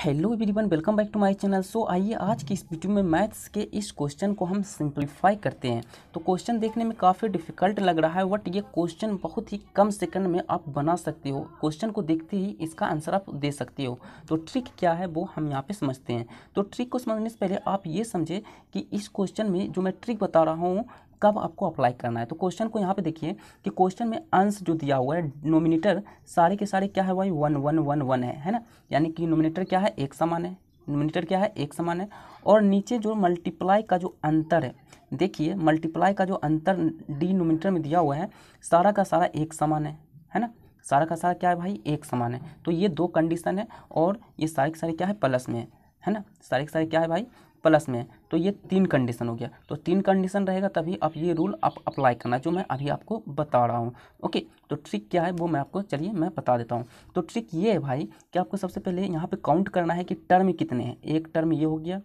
hello everyone welcome back to my channel so आइए आज की इस वीडियो में मैथ्स के इस क्वेश्चन को हम सिंप्लीफाई करते हैं तो क्वेश्चन देखने में काफ़ी डिफिकल्ट लग रहा है बट ये क्वेश्चन बहुत ही कम सेकंड में आप बना सकते हो क्वेश्चन को देखते ही इसका आंसर आप दे सकते हो तो ट्रिक क्या है वो हम यहाँ पर समझते हैं तो ट्रिक को समझने से पहले आप ये समझें कि इस क्वेश्चन में जो मैं ट्रिक बता रहा हूँ कब आपको अप्लाई करना है तो क्वेश्चन को यहाँ पे देखिए कि क्वेश्चन में अंश जो दिया हुआ है नोमिनेटर सारे के सारे क्या है वही वन वन वन वन है है ना यानी कि नोमिनेटर क्या है एक समान है नोमिनेटर क्या है एक समान है और नीचे जो मल्टीप्लाई का जो अंतर है देखिए मल्टीप्लाई का जो अंतर डी नोमिनेटर में दिया हुआ है सारा का सारा एक समान है है ना सारा का सारा क्या है भाई एक समान है तो ये दो कंडीशन है और ये सारे के सारे क्या है प्लस में है है ना सारे के सारे क्या है भाई प्लस में तो ये तीन कंडीशन हो गया तो तीन कंडीशन रहेगा तभी आप ये रूल आप अप्लाई करना जो मैं अभी आपको बता रहा हूँ ओके तो ट्रिक क्या है वो मैं आपको चलिए मैं बता देता हूँ तो ट्रिक ये है भाई कि आपको सबसे पहले यहाँ पे काउंट करना है कि टर्म कितने हैं एक टर्म ये हो गया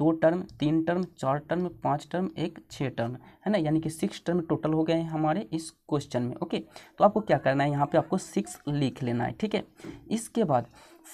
दो टर्म तीन टर्म चार टर्म पाँच टर्म एक छः टर्म है ना यानी कि सिक्स टर्म टोटल हो गए हैं हमारे इस क्वेश्चन में ओके तो आपको क्या करना है यहाँ पर आपको सिक्स लिख लेना है ठीक है इसके बाद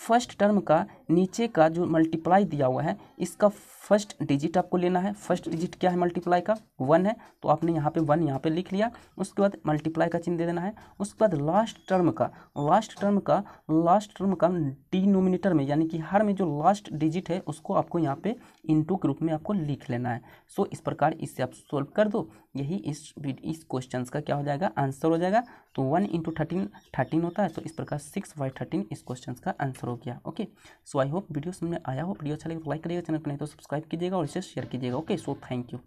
फर्स्ट टर्म का नीचे का जो मल्टीप्लाई दिया हुआ है इसका फर्स्ट डिजिट आपको लेना है फर्स्ट डिजिट क्या है मल्टीप्लाई का वन है तो आपने यहाँ पे वन यहाँ पे लिख लिया उसके बाद मल्टीप्लाई का चिन्ह दे देना है उसके बाद लास्ट टर्म का लास्ट टर्म का लास्ट टर्म का डिनोमिनेटर में यानी कि हर में जो लास्ट डिजिट है उसको आपको यहाँ पे इंटू के रूप में आपको लिख लेना है सो इस प्रकार इससे आप सोल्व कर दो यही इस इस क्वेश्चन का क्या हो जाएगा आंसर हो जाएगा तो वन इंटू थर्टीन थर्टीन होता है तो इस प्रकार सिक्स बाई थर्टीन इस क्वेश्चन का आंसर हो किया okay so I hope video समझ में आया हो वीडियो अच्छा लगे तो लाइक करिएगा चैनल पर नहीं तो सब्सक्राइब कीजिएगा और इसे शेयर कीजिएगा ओके सो थैंक यू